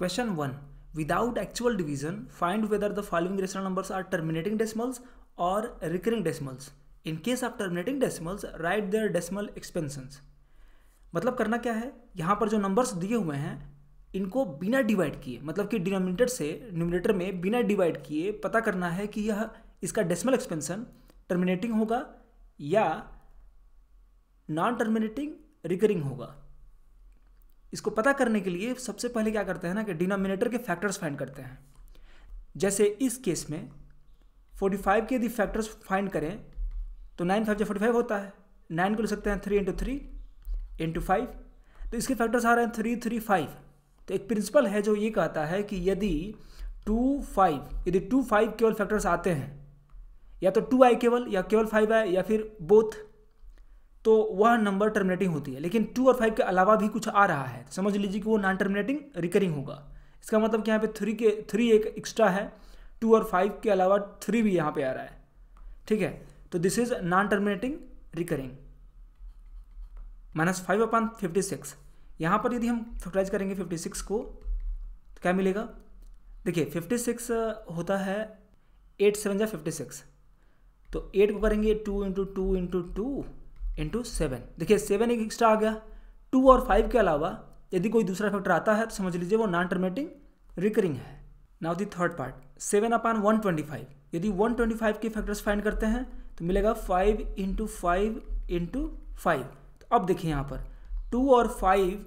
Question 1. Without actual division, find whether the following rational numbers are terminating decimals or recurring decimals. In case of terminating decimals, write their decimal expansions. मतलब करना क्या है यहाँ पर जो numbers दिए हुए हैं इनको बिना डिवाइड किए मतलब कि डिनोमिनेटर से न्यूमिनेटर में बिना डिवाइड किए पता करना है कि यह इसका डेसिमल एक्सपेंसन टर्मिनेटिंग होगा या नॉन टर्मिनेटिंग रिकरिंग होगा इसको पता करने के लिए सबसे पहले क्या करते हैं ना कि डिनोमिनेटर के फैक्टर्स फाइंड करते हैं जैसे इस केस में 45 के यदि फैक्टर्स फाइंड करें तो नाइन फाइव जो फोर्टी फाइव होता है नाइन को ले सकते हैं three into three into five तो इसके फैक्टर्स आ रहे हैं थ्री थ्री फाइव तो एक प्रिंसिपल है जो ये कहता है कि यदि टू फाइव यदि टू फाइव केवल फैक्टर्स आते हैं या तो टू आई केवल या केवल फाइव आए या फिर बोथ तो वह नंबर टर्मिनेटिंग होती है लेकिन टू और फाइव के अलावा भी कुछ आ रहा है समझ लीजिए कि वो नॉन टर्मिनेटिंग रिकरिंग होगा इसका मतलब कि यहाँ पे थ्री के थ्री एक एक्स्ट्रा है टू और फाइव के अलावा थ्री भी यहाँ पे आ रहा है ठीक है तो this is non terminating recurring minus five upon fifty six यहाँ पर यदि हम फैक्टराइज करेंगे फिफ्टी सिक्स को तो क्या मिलेगा देखिए फिफ्टी सिक्स होता है एट सेवन जै फिफ्टी सिक्स तो एट को करेंगे two into two into two into seven देखिए सेवन एक एक्स्ट्रा आ गया टू और फाइव के अलावा यदि कोई दूसरा फैक्टर आता है तो समझ लीजिए वो नॉन टर्मेटिंग रिकरिंग है now the third part seven upon one twenty five यदि वन ट्वेंटी फाइव के फैक्टर्स फाइंड करते हैं तो मिलेगा five into five into five तो अब देखिए यहाँ पर टू और फाइव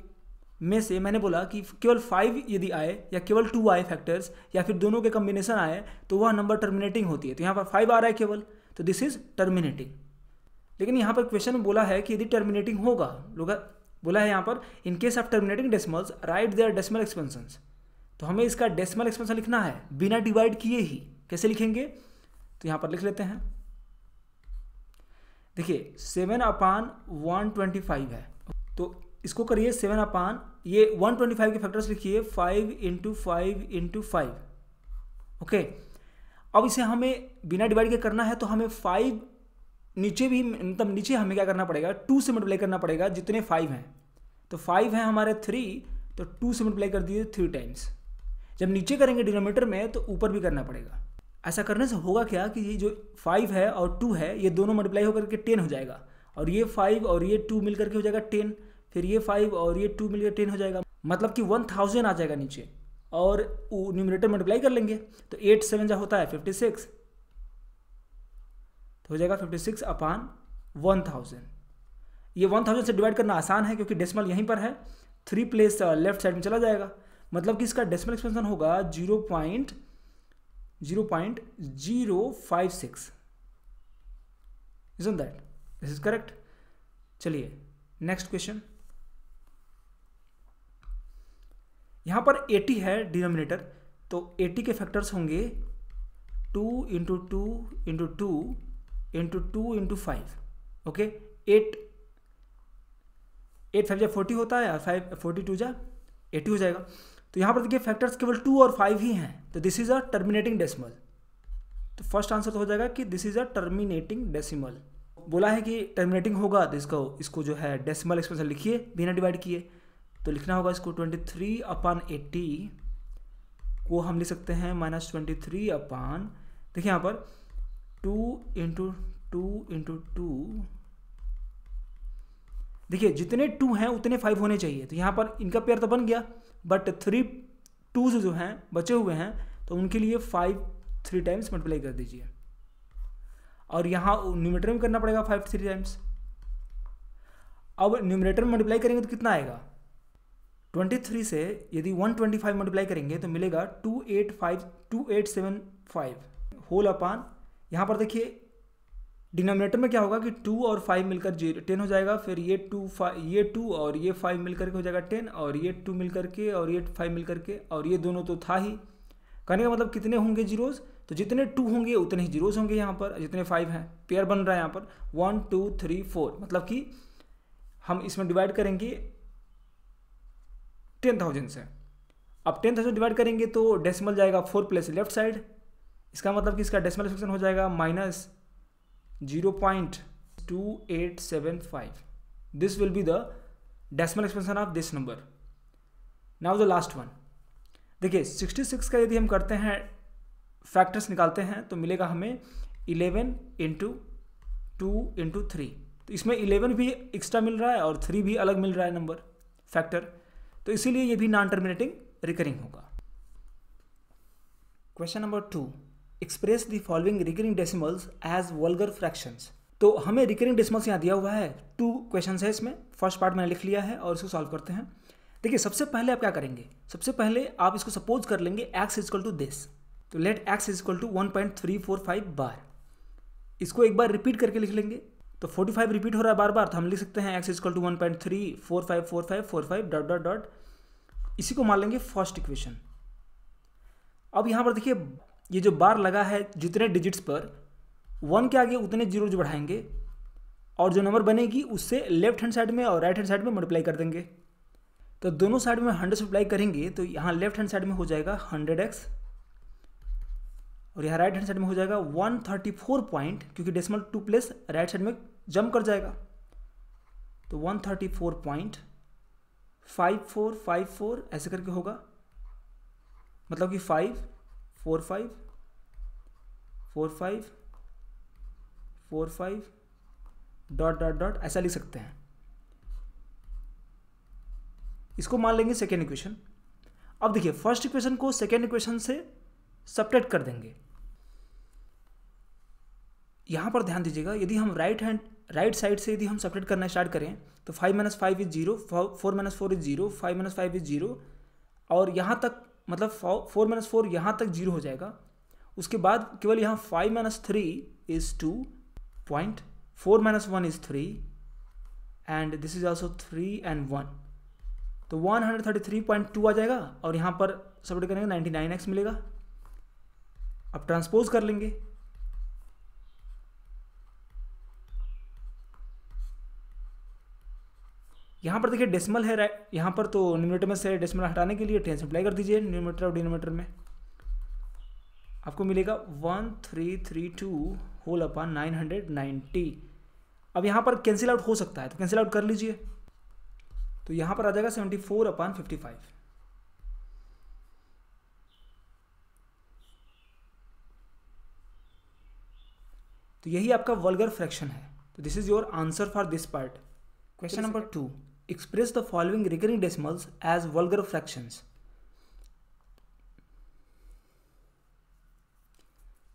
में से मैंने बोला कि केवल फाइव यदि आए या केवल टू आए फैक्टर्स या फिर दोनों के कम्बिनेशन आए तो वह नंबर टर्मिनेटिंग होती है तो यहाँ पर फाइव आ रहा है केवल तो दिस इज टर्मिनेटिंग लेकिन यहाँ पर क्वेश्चन में बोला है कि यदि टर्मिनेटिंग होगा लोग बोला है यहाँ पर in case of terminating decimals write their decimal expansion तो हमें इसका डेसिमल एक्सपेंसन लिखना है बिना डिवाइड किए ही कैसे लिखेंगे तो यहाँ पर लिख लेते हैं देखिए seven upon one twenty five है तो इसको करिए सेवन अपान ये वन ट्वेंटी फाइव के फैक्टर्स लिखिए five into five into five okay अब इसे हमें बिना डिवाइड के करना है तो हमें फाइव नीचे भी मतलब नीचे हमें क्या करना पड़ेगा टू से मल्टीप्लाई करना पड़ेगा जितने फाइव हैं तो फाइव हैं हमारे थ्री तो टू से मल्टीप्लाई कर दीजिए थ्री टाइम्स जब नीचे करेंगे डिनोमीटर में तो ऊपर भी करना पड़ेगा ऐसा करने से होगा क्या कि ये जो फाइव है और टू है ये दोनों मल्टीप्लाई होकर के टेन हो जाएगा और ये फाइव और ये टू मिल करके हो जाएगा टेन फिर ये फाइव और ये टू मिलकर टेन हो जाएगा मतलब कि वन थाउजेंड आ जाएगा नीचे और न्यूमिनेटर मल्टीप्लाई कर लेंगे तो एट सेवन जो होता है फिफ्टी सिक्स हो जाएगा fifty six upon one thousand ये वन थाउजेंड से डिवाइड करना आसान है क्योंकि डेसिमल यहीं पर है थ्री प्लेस लेफ्ट साइड में चला जाएगा मतलब कि इसका डेसिमल एक्सपेंशन होगा zero point zero point zero five six इजन दैट दिस इज करेक्ट चलिए नेक्स्ट क्वेश्चन यहां पर 80 है डिनोमिनेटर तो 80 के फैक्टर्स होंगे two into two into two into two into five okay eight eight five जा फोर्टी होता है फाइव फोर्टी टू जा एटी हो जाएगा तो यहाँ पर देखिए फैक्टर्स केवल टू और फाइव ही हैं तो this is a terminating decimal तो फर्स्ट आंसर तो हो जाएगा कि this is a terminating decimal बोला है कि टर्मिनेटिंग होगा तो इसको इसको जो है डेसिमल एक्सप्रेशन लिखिए बिना डिवाइड किए तो लिखना होगा इसको ट्वेंटी थ्री अपान एट्टी को हम लिख सकते हैं माइनस ट्वेंटी थ्री अपान देखिए यहाँ पर two into two into two देखिए जितने टू हैं उतने फाइव होने चाहिए तो यहाँ पर इनका पेयर तो बन गया बट थ्री टू जो हैं बचे हुए हैं तो उनके लिए फाइव थ्री टाइम्स मल्टीप्लाई कर दीजिए और यहाँ न्यूमिटर में करना पड़ेगा फाइव थ्री टाइम्स अब न्यूमिनेटर में मल्टीप्लाई करेंगे तो कितना आएगा ट्वेंटी थ्री से यदि वन ट्वेंटी फाइव मल्टीप्लाई करेंगे तो मिलेगा two eight five two eight seven five whole upon यहाँ पर देखिए डिनोमिनेटर में क्या होगा कि टू और फाइव मिलकर जीरो टेन हो जाएगा फिर ये टू फाइव ये टू और ये फाइव मिलकर के हो जाएगा टेन और ये टू मिलकर के और ये फाइव मिलकर के और ये दोनों तो था ही कहने का मतलब कितने होंगे जीरोज़ तो जितने टू होंगे उतने ही जीरोज़ होंगे यहाँ पर जितने फाइव हैं पेयर बन रहा है यहाँ पर वन टू थ्री फोर मतलब कि हम इसमें डिवाइड करेंगे टेन थाउजेंड से अब टेन थाउजेंड डिवाइड करेंगे तो डेसिमल जाएगा फोर प्लस लेफ्ट साइड इसका मतलब कि इसका डेसिमल फ्रैक्शन हो जाएगा minus zero point two eight seven five this will be the decimal expansion of this number now the last one देखिए 66 का यदि हम करते हैं फैक्टर्स निकालते हैं तो मिलेगा हमें 11 इंटू टू इंटू थ्री तो इसमें 11 भी एक्स्ट्रा मिल रहा है और 3 भी अलग मिल रहा है नंबर फैक्टर तो इसीलिए ये भी नॉन टर्मिनेटिंग रिकरिंग होगा question number two express the following recurring decimals as vulgar fractions तो हमें रिकरिंग डेसिमल्स यहाँ दिया हुआ है टू क्वेश्चन है इसमें फर्स्ट पार्ट मैंने लिख लिया है और इसको सॉल्व करते हैं देखिए सबसे पहले आप क्या करेंगे सबसे पहले आप इसको सपोज कर लेंगे एक्स इक्वल टू दिस तो let x equal to one point three four five bar इसको एक बार रिपीट करके लिख लेंगे तो फोर्टी फाइव रिपीट हो रहा है बार बार तो हम लिख सकते हैं x equal to one point three four five four five four five dot dot dot इसी को मान लेंगे फर्स्ट इक्वेशन अब यहाँ पर देखिए ये जो बार लगा है जितने डिजिट्स पर वन के आगे उतने जीरो जो बढ़ाएंगे और जो नंबर बनेगी उससे लेफ्ट हैंड साइड में और राइट हैंड साइड में मल्टीप्लाई कर देंगे तो दोनों साइड में हंड्रेड से मल्टीप्लाई करेंगे तो यहाँ लेफ्ट हैंड साइड में हो जाएगा हंड्रेड एक्स और यहाँ राइट हैंड साइड में हो जाएगा वन थर्टी फोर पॉइंट क्योंकि decimal two place right side में जंप कर जाएगा तो one thirty four point five four five four ऐसे करके होगा मतलब कि five four five four five four five dot dot dot ऐसा लिख सकते हैं इसको मान लेंगे सेकेंड इक्वेशन अब देखिए फर्स्ट इक्वेशन को सेकेंड इक्वेशन से सपरेट कर देंगे यहाँ पर ध्यान दीजिएगा यदि हम राइट हैंड राइट साइड से यदि हम सपरेट करना स्टार्ट करें तो five minus five is zero four minus four is zero five minus five is zero और यहाँ तक मतलब फोर माइनस फोर यहाँ तक जीरो हो जाएगा उसके बाद केवल यहाँ five minus three is two point four minus one is three and this is also three and one तो one hundred thirty three point two आ जाएगा और यहाँ पर सब करेंगे नाइन्टी नाइन एक्स मिलेगा अब ट्रांसपोज कर लेंगे यहाँ पर देखिए डेसिमल है राइट यहाँ पर तो न्यूमीटर में से डेसिमल हटाने के लिए टेन से अप्लाई कर दीजिए न्यूमीटर और डिनोमीटर में आपको मिलेगा one three three two whole upon nine hundred ninety अब यहाँ पर कैंसिल आउट हो सकता है तो कैंसिल आउट कर लीजिए तो यहाँ पर आ जाएगा seventy four upon fifty five तो यही आपका वर्गर फ्रैक्शन है तो this is your answer for this part question number two Express the following recurring decimals as vulgar fractions.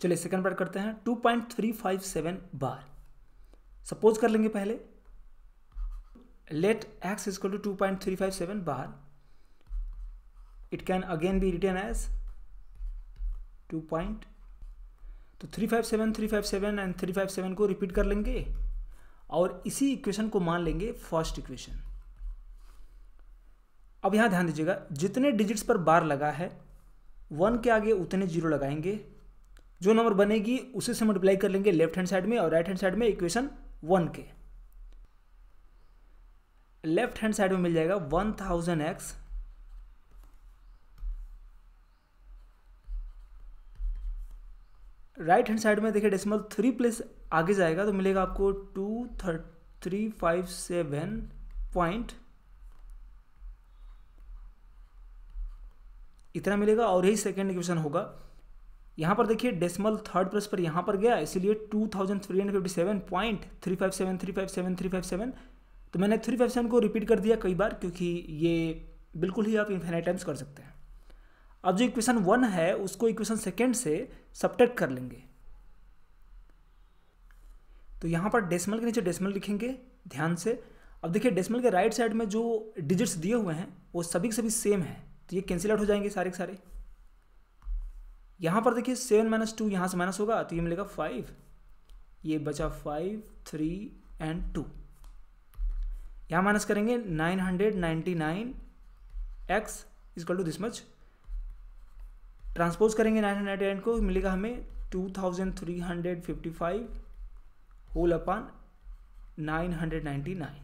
चलिए सेकंड पार्ट करते हैं 2.357 बार सपोज कर लेंगे पहले let x equal to 2.357 bar it can again be written as 2. तो 357, 357 and 357 को repeat कर लेंगे और इसी इक्वेशन को मान लेंगे फर्स्ट इक्वेशन अब यहाँ ध्यान दीजिएगा जितने डिजिट्स पर बार लगा है वन के आगे उतने जीरो लगाएंगे जो नंबर बनेगी उसी से मल्टीप्लाई कर लेंगे लेफ्ट हैंड साइड में और राइट हैंड साइड में इक्वेशन वन के लेफ्ट हैंड साइड में मिल जाएगा one thousand x right hand side में देखिए डेसिमल थ्री प्लेस आगे जाएगा तो मिलेगा आपको two thirty three five seven point इतना मिलेगा और यही सेकेंड इक्वेशन होगा यहाँ पर देखिए डेसिमल थर्ड प्लस पर यहाँ पर गया इसीलिए two thousand three hundred fifty seven point three five seven three five seven three five seven तो मैंने थ्री फाइव सेवन को रिपीट कर दिया कई बार क्योंकि ये बिल्कुल ही आप इन्फेनाइट टाइम्स कर सकते हैं अब जो इक्वेशन वन है उसको इक्वेशन सेकेंड से सब्टेक्ट कर लेंगे तो यहाँ पर डेसिमल के नीचे डेसिमल लिखेंगे ध्यान से अब देखिए डेसिमल के राइट साइड में जो डिजिट्स दिए हुए हैं वो सभी के सभी सेम हैं तो ये कैंसिल आउट हो जाएंगे सारे के सारे यहाँ पर देखिए सेवन माइनस टू यहाँ से माइनस होगा तो ये मिलेगा फाइव ये बचा फाइव थ्री एंड टू यहाँ माइनस करेंगे nine hundred ninety nine x equal to this much transpose करेंगे नाइन हंड्रेड एंड को मिलेगा हमें two thousand three hundred fifty five whole upon nine hundred ninety nine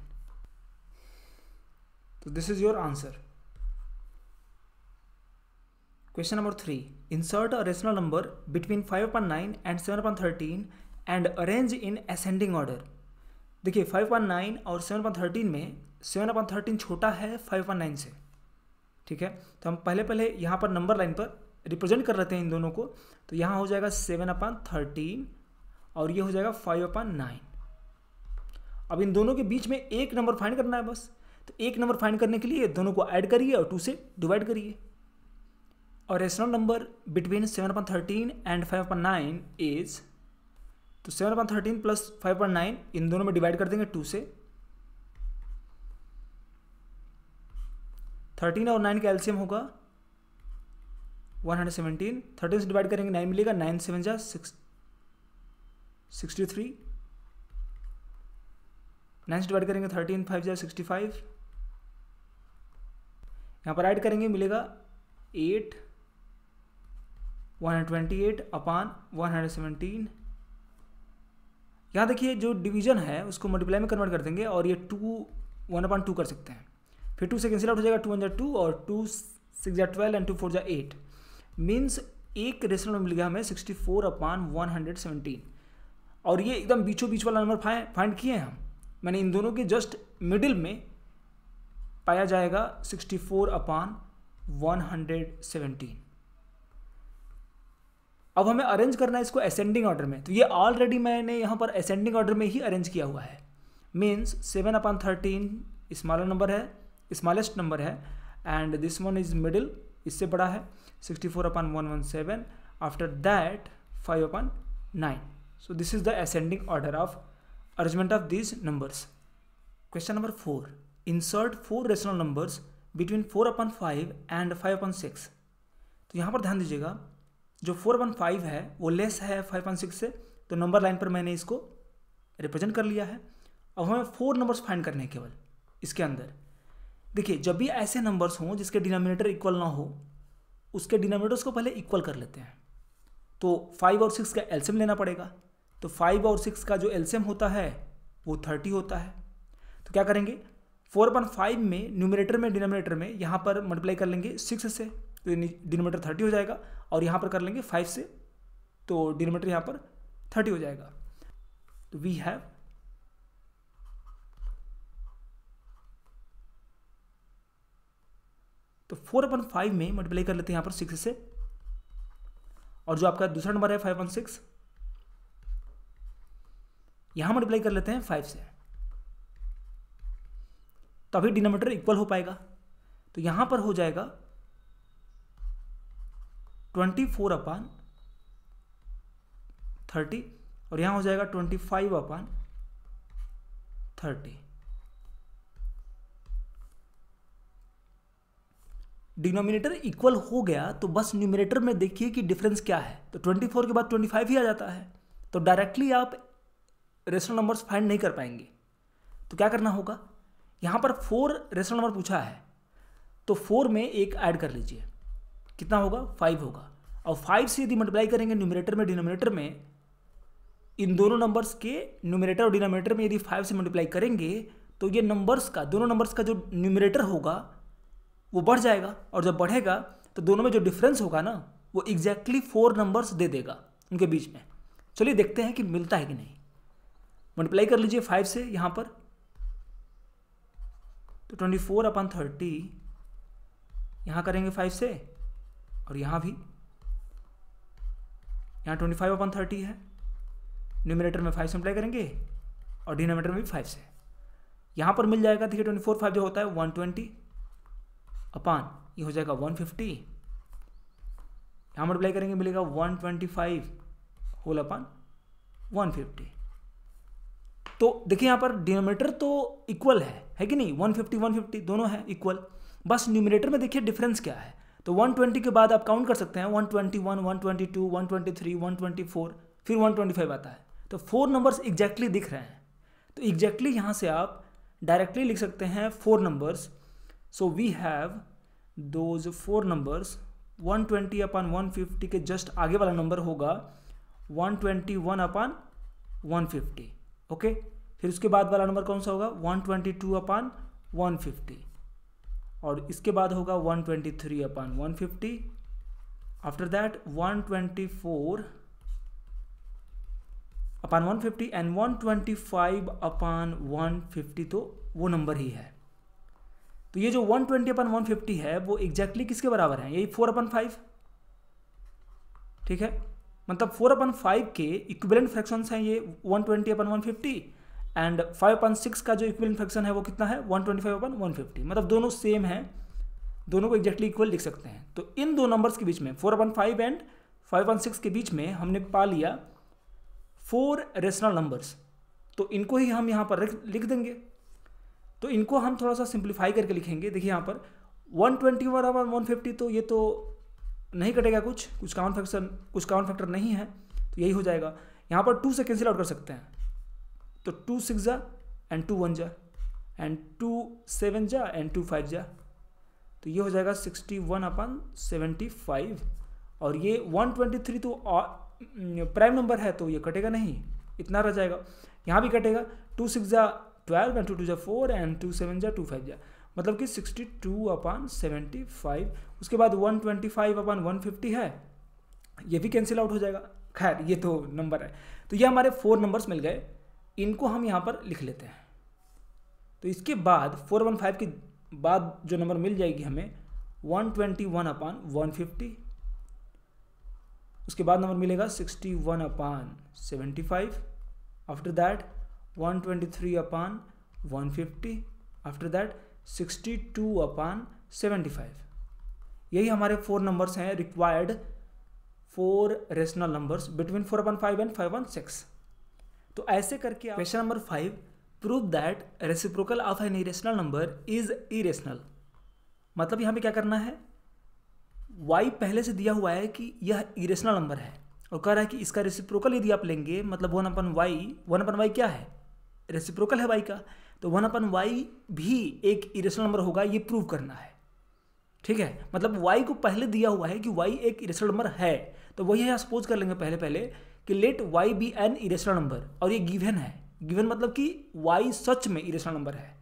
तो this is your answer Question number 3. Insert a rational number between seven and thirteen and arrange in ascending order. देखिए nine और thirteen में thirteen छोटा है nine से ठीक है तो हम पहले पहले यहाँ पर नंबर लाइन पर रिप्रेजेंट कर लेते हैं इन दोनों को तो यहाँ हो जाएगा 7 अपन थर्टीन और ये हो जाएगा 5 अपन नाइन अब इन दोनों के बीच में एक नंबर फाइंड करना है बस तो एक नंबर फाइंड करने के लिए दोनों को ऐड करिए और टू से डिवाइड करिए और rational number between seven upon thirteen and five upon nine is तो seven upon thirteen plus five upon nine इन दोनों में डिवाइड कर देंगे टू से थर्टीन और नाइन का एल्सियम होगा वन हंड्रेड सेवेंटीन थर्टीन से डिवाइड करेंगे नाइन मिलेगा नाइन सेवन जा सिक्स सिक्सटी थ्री नाइन से डिवाइड करेंगे थर्टीन फाइव जा सिक्सटी फाइव यहाँ पर ऐड करेंगे मिलेगा एट 128 अपान 117 यहाँ देखिए जो डिवीजन है उसको मल्टीप्लाई में कन्वर्ट कर देंगे और ये टू वन अपान टू कर सकते हैं फिर टू से कैंसिल आउट हो जाएगा टू हंड्रेड टू और टू सिक्स जै ट्वेल्व एंड टू फोर जै एट मीन्स एक रेशनल मिल गया हमें sixty four upon one hundred seventeen और ये एकदम बीचों बीच वाला नंबर फाइंड फाइंड किए हैं हम मैंने इन दोनों के जस्ट मिडिल में पाया जाएगा sixty four upon one hundred seventeen अब हमें अरेंज करना है इसको असेंडिंग ऑर्डर में तो ये ऑलरेडी मैंने यहाँ पर असेंडिंग ऑर्डर में ही अरेंज किया हुआ है means seven upon thirteen smaller number है स्मॉलेस्ट नंबर है and this one is middle इससे बड़ा है sixty four upon one one seven after that five upon nine so this is the ascending order of arrangement of this numbers question number four insert four rational numbers between four upon five and five upon six तो यहाँ पर ध्यान दीजिएगा जो four one five है वो less है five one six से तो नंबर लाइन पर मैंने इसको रिप्रेजेंट कर लिया है अब हमें फोर नंबर्स फाइंड करने हैं केवल इसके अंदर देखिए जब भी ऐसे नंबर्स हों जिसके डिनोमिनेटर इक्वल ना हो उसके डिनोमिनेटर्स को पहले इक्वल कर लेते हैं तो फाइव और सिक्स का एल्सियम लेना पड़ेगा तो फाइव और सिक्स का जो एल्सियम होता है वो थर्टी होता है तो क्या करेंगे फोर वन फाइव में न्यूमिनेटर में डिनोमिनेटर में यहाँ पर मल्टीप्लाई कर लेंगे सिक्स से तो डिनोमिनेटर थर्टी हो जाएगा और यहाँ पर कर लेंगे फाइव से तो डिनोमीटर यहाँ पर थर्टी हो जाएगा तो वी हैव तो फोर अपन फाइव में मल्टीप्लाई कर लेते हैं यहाँ पर सिक्स से और जो आपका दूसरा नंबर है फाइव वन सिक्स यहाँ मल्टीप्लाई कर लेते हैं फाइव से तभी डिनोमीटर इक्वल हो पाएगा तो यहाँ पर हो जाएगा ट्वेंटी फोर अपान थर्टी और यहां हो जाएगा twenty five upon thirty denominator equal हो गया तो बस न्यूमिनेटर में देखिए कि डिफरेंस क्या है तो 24 के बाद 25 ही आ जाता है तो डायरेक्टली आप रेशनल नंबर्स फाइंड नहीं कर पाएंगे तो क्या करना होगा यहां पर फोर रेशनल नंबर पूछा है तो फोर में एक ऐड कर लीजिए कितना होगा फाइव होगा और फाइव से यदि मल्टीप्लाई करेंगे न्यूमिनेटर में डिनोमिनेटर में इन दोनों नंबर्स के न्यूमिनेटर और डिनोमिनेटर में यदि फाइव से मल्टीप्लाई करेंगे तो ये नंबर्स का दोनों नंबर्स का जो न्यूमिनेटर होगा वो बढ़ जाएगा और जब बढ़ेगा तो दोनों में जो डिफरेंस होगा ना वो एग्जैक्टली फोर नंबर्स दे देगा उनके बीच में चलिए देखते हैं कि मिलता है कि नहीं मल्टीप्लाई कर लीजिए फाइव से यहाँ पर तो ट्वेंटी फोर अपन थर्टी यहाँ करेंगे फाइव से और यहाँ भी यहाँ ट्वेंटी फाइव अपन थर्टी है न्यूमिनेटर में फाइव से अप्लाई करेंगे और डिनोमीटर में भी फाइव से यहाँ पर मिल जाएगा देखिए ट्वेंटी फोर फाइव जो होता है वन ट्वेंटी अपान ये हो जाएगा वन फिफ्टी यहाँ पर अप्लाई करेंगे मिलेगा one twenty five whole upon one fifty तो देखिए यहाँ पर डिनोमीटर तो इक्वल है है कि नहीं वन फिफ्टी वन फिफ्टी दोनों है इक्वल बस न्यूमिनेटर में देखिए डिफरेंस क्या है तो 120 के बाद आप काउंट कर सकते हैं 121, 122, 123, 124, फिर 125 आता है तो फोर नंबर्स एग्जैक्टली दिख रहे हैं तो एग्जैक्टली यहाँ से आप डायरेक्टली लिख सकते हैं four numbers so we have those four numbers 120 upon fifty के जस्ट आगे वाला नंबर होगा 121 अपन 150 ओके फिर उसके बाद वाला नंबर कौन सा होगा 122 अपन 150 और इसके बाद होगा 123 twenty three upon one fifty after that one twenty four upon one fifty and one twenty five upon one fifty तो वो नंबर ही है तो ये जो one twenty upon one fifty है वो एग्जैक्टली exactly किसके बराबर है यही फोर अपन फाइव ठीक है मतलब फोर अपन फाइव के इक्विवेलेंट फ्रैक्शंस हैं ये one twenty upon one fifty and five upon six का जो इक्वल फैक्शन है वो कितना है one twenty five upon one fifty मतलब दोनों सेम है दोनों को एक्जैक्टली इक्वल लिख सकते हैं तो इन दो नंबर्स के बीच में four upon five and five upon six के बीच में हमने पा लिया फोर रेशनल नंबर्स तो इनको ही हम यहाँ पर लिख देंगे तो इनको हम थोड़ा सा सिंप्लीफाई करके लिखेंगे देखिए यहाँ पर वन ट्वेंटी बराबर वन फिफ्टी तो ये तो नहीं कटेगा कुछ कुछ काउन फैक्शन कुछ काउन फैक्टर नहीं है तो यही हो जाएगा यहाँ पर टू से कैंसिल आउट कर सकते हैं तो टू सिक्स जा एंड टू वन जा एंड टू सेवन जा एंड टू फाइव जा तो ये हो जाएगा sixty one upon seventy five और ये वन ट्वेंटी थ्री तो प्राइम नंबर है तो ये कटेगा नहीं इतना रह जाएगा यहाँ भी कटेगा टू सिक्स जा ट्वेल्व एंड टू टू जा फोर एंड टू सेवन जा टू फाइव जा मतलब कि sixty two upon seventy five उसके बाद one twenty five upon one fifty है ये भी कैंसिल आउट हो जाएगा खैर ये तो नंबर है तो ये हमारे फोर नंबर्स मिल गए इनको हम यहाँ पर लिख लेते हैं तो इसके बाद फोर वन फाइव के बाद जो नंबर मिल जाएगी हमें one twenty one upon one fifty उसके बाद नंबर मिलेगा sixty one upon seventy five after that one twenty three upon one fifty after that sixty two upon seventy five यही हमारे फोर नंबर्स हैं required four rational numbers between four upon five and five one six तो ऐसे करके question number five prove that reciprocal of an irrational number is irrational मतलब यहाँ पे क्या करना है वाई पहले से दिया हुआ है कि यह इरेशनल नंबर है और कह रहा है कि इसका रेसिप्रोकल यदि आप लेंगे मतलब one upon y one upon y क्या है रेसिप्रोकल है वाई का तो वन अपन वाई भी एक इरेशनल नंबर होगा ये प्रूव करना है ठीक है मतलब वाई को पहले दिया हुआ है कि वाई एक इरेशनल नंबर है तो वही यहाँ सपोज कर लेंगे पहले पहले कि let y be an irrational number और ये गिवन है गिवन मतलब कि वाई सच में इरेशनल नंबर है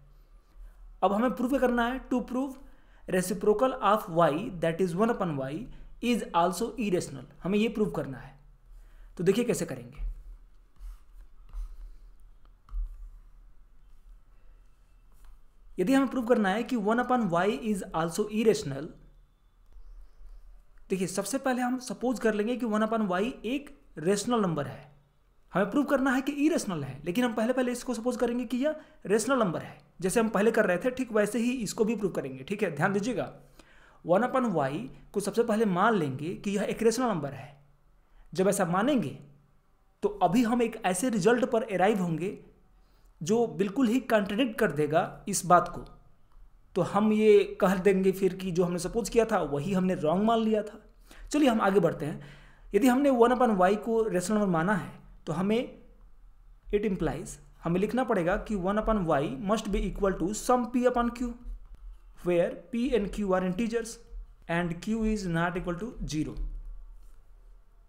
अब हमें प्रूव करना है to prove reciprocal of y that is one upon y is also irrational हमें ये प्रूव करना है तो देखिए कैसे करेंगे यदि हमें प्रूव करना है कि one upon y is also irrational देखिए सबसे पहले हम सपोज कर लेंगे कि वन अपन वाई एक रेशनल नंबर है हमें प्रूव करना है कि ई रेशनल है लेकिन हम पहले पहले इसको सपोज करेंगे कि यह रेशनल नंबर है जैसे हम पहले कर रहे थे ठीक वैसे ही इसको भी प्रूव करेंगे ठीक है ध्यान दीजिएगा वन अपन वाई को सबसे पहले मान लेंगे कि यह एक रेशनल नंबर है जब ऐसा मानेंगे तो अभी हम एक ऐसे रिजल्ट पर अराइव होंगे जो बिल्कुल ही कॉन्ट्रडिक्ट कर देगा इस बात को तो हम ये कह देंगे फिर कि जो हमने सपोज किया था वही हमने रॉन्ग मान लिया था चलिए हम आगे बढ़ते हैं यदि हमने वन अपन वाई को रेशनल नंबर माना है तो हमें इट इम्प्लाइज हमें लिखना पड़ेगा कि one upon y must be equal to some p upon q where p and q are integers and q is not equal to zero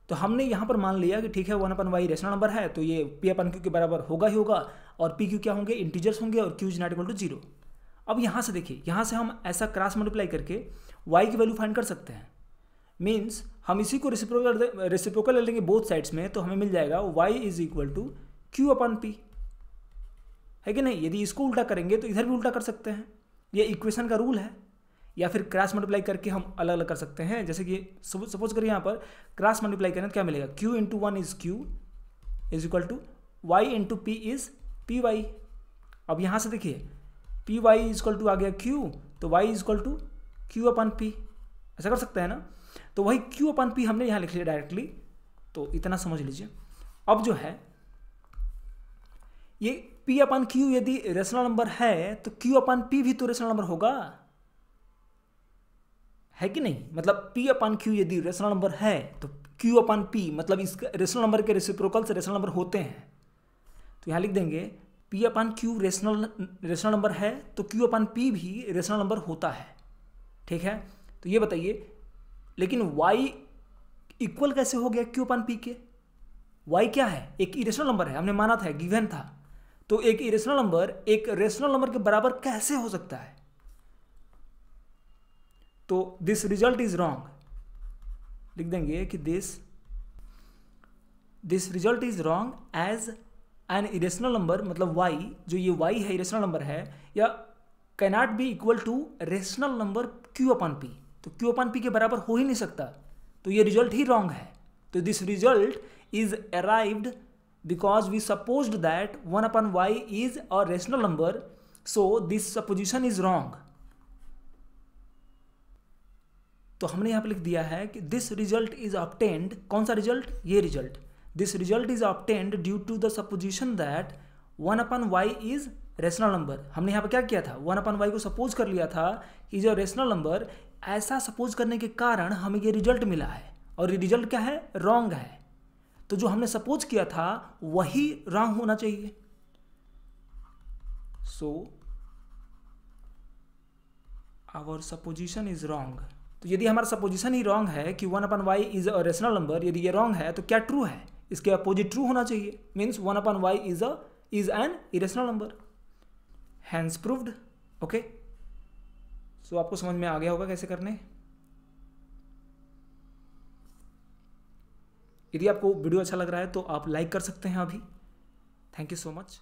तो हमने यहाँ पर मान लिया कि ठीक है one upon y rational number है तो ये पी अपन क्यू के बराबर होगा ही होगा और पी क्यू क्या होंगे इंटीजर्स होंगे और q is not equal to zero अब यहाँ से देखिए यहाँ से हम ऐसा क्रॉस मल्टीप्लाई करके वाई की वैल्यू फाइंड कर सकते हैं मीन्स हम इसी को रेसिप्रोकल रेसिप्रोकल ले लेंगे बोथ साइड्स में तो हमें मिल जाएगा y is equal to q upon p है कि नहीं यदि इसको उल्टा करेंगे तो इधर भी उल्टा कर सकते हैं ये इक्वेशन का रूल है या फिर क्रास मल्टीप्लाई करके हम अलग अलग कर सकते हैं जैसे कि सपोज करिए यहाँ पर क्रास मल्टीप्लाई करें तो क्या मिलेगा q into one is q is equal to y into p is p y अब यहाँ से देखिए p y is equal to आ गया क्यू तो y is equal to q upon p ऐसा कर सकते हैं ना तो वही क्यू अपन पी हमने यहाँ लिख लिया डायरेक्टली तो इतना समझ लीजिए अब जो है ये पी अपन क्यू यदि रेशनल नंबर है तो क्यू अपन पी भी तो रेशनल नंबर होगा है कि नहीं मतलब पी अपन क्यू यदि रेशनल नंबर है तो क्यू अपन पी मतलब इस रेशनल नंबर के रेसिप्रोकल से रेशनल नंबर होते हैं तो यहाँ लिख देंगे p upon q rational rational number है तो क्यू अपन पी भी रेशनल नंबर होता है ठीक है तो ये बताइए लेकिन वाई इक्वल कैसे हो गया क्यू अपन पी के वाई क्या है एक इरेशनल नंबर है हमने माना था गिवन था तो एक इरेशनल नंबर एक रेशनल नंबर के बराबर कैसे हो सकता है तो दिस रिजल्ट इज रॉन्ग लिख देंगे कि this this result is wrong as an irrational number मतलब y जो ये y है इरेशनल नंबर है या cannot be equal to rational number q upon p तो क्यू अपन पी के बराबर हो ही नहीं सकता तो ये रिजल्ट ही रॉन्ग है तो this result is arrived because we suppose that one upon y is a rational number so this supposition is wrong तो हमने यहां पर लिख दिया है कि दिस रिजल्ट इज ऑप्टेंड कौन सा रिजल्ट ये result this result is obtained due to the supposition that one upon y is rational number हमने यहां पर क्या किया था वन अपन वाई को सपोज कर लिया था इज अ रेशनल नंबर ऐसा सपोज करने के कारण हमें ये रिजल्ट मिला है और ये रिजल्ट क्या है रॉन्ग है तो जो हमने सपोज किया था वही रॉन्ग होना चाहिए so our supposition is wrong तो यदि हमारा सपोजिशन ही रॉन्ग है कि one upon y is a rational number यदि ये रॉन्ग है तो क्या ट्रू है इसके अपोजिट ट्रू होना चाहिए means one upon y is a is an irrational number hence proved okay so आपको समझ में आ गया होगा कैसे करने यदि आपको वीडियो अच्छा लग रहा है तो आप लाइक कर सकते हैं अभी thank you so much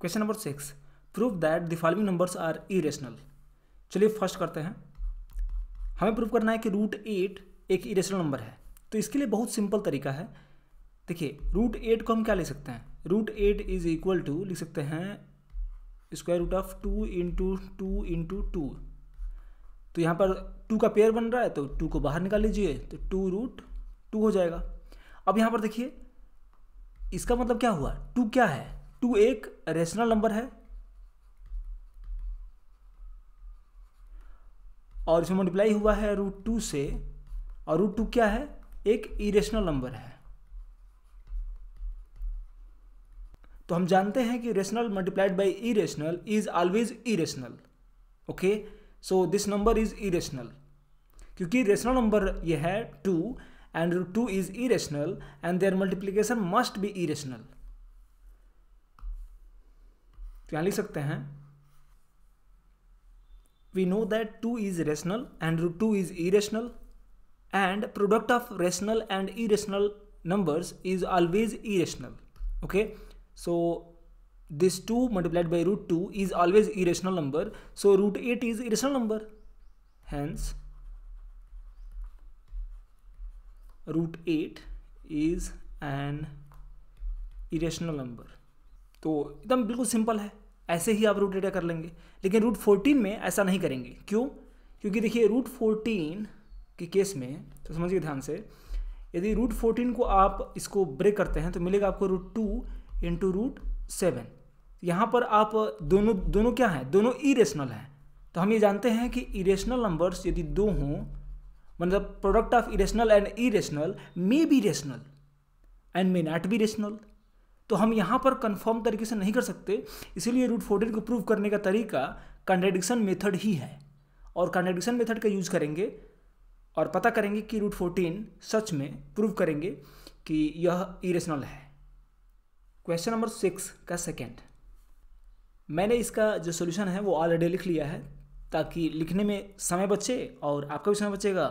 question number six proof that the following numbers are irrational चलिए फर्स्ट करते हैं हमें प्रूव करना है कि रूट एट एक इरेशनल नंबर है तो इसके लिए बहुत सिंपल तरीका है देखिए रूट एट को हम क्या ले सकते हैं root eight is equal to लिख सकते हैं square root of two into two into two तो यहाँ पर टू का पेयर बन रहा है तो टू को बाहर निकाल लीजिए तो टू रूट टू हो जाएगा अब यहाँ पर देखिए इसका मतलब क्या हुआ टू क्या है टू एक रेशनल नंबर है और इसमें मल्टीप्लाई हुआ है रूट टू से और रूट टू क्या है एक इरेशनल नंबर है तो हम जानते हैं कि rational multiplied by rational is always rational okay so this number is rational क्योंकि रेशनल नंबर ये है two and two is rational and there multiplication must be irrational तो यहाँ लिख सकते हैं we know is rational and two is irrational and product of rational and irrational numbers is always irrational okay okay So this 2 multiplied by root 2 is always irrational number. So root 8 is irrational number. Hence root 8 is an irrational number तो एकदम बिल्कुल simple है ऐसे ही आप root data कर लेंगे लेकिन root fourteen में ऐसा नहीं करेंगे क्यों क्योंकि देखिए रूट फोर्टीन के केस में तो समझिए ध्यान से यदि रूट फोर्टीन को आप इसको ब्रेक करते हैं तो मिलेगा आपको root two into root seven यहाँ पर आप दोनों दोनों क्या हैं दोनों इरेशनल हैं तो हम ये जानते हैं कि इरेशनल नंबर्स यदि दो हों मतलब product of irrational and irrational may be rational and may not be rational तो हम यहाँ पर कंफर्म तरीके से नहीं कर सकते इसीलिए रूट फोर्टीन को प्रूव करने का तरीका कंट्रेडिक्शन मेथड ही है और कंट्रेडिक्शन मेथड का यूज़ करेंगे और पता करेंगे कि रूट फोर्टीन सच में प्रूव करेंगे कि यह इरेशनल है क्वेश्चन नंबर सिक्स का सेकेंड मैंने इसका जो सोल्यूशन है वो ऑलरेडी लिख लिया है ताकि लिखने में समय बचे और आपका भी समय बचेगा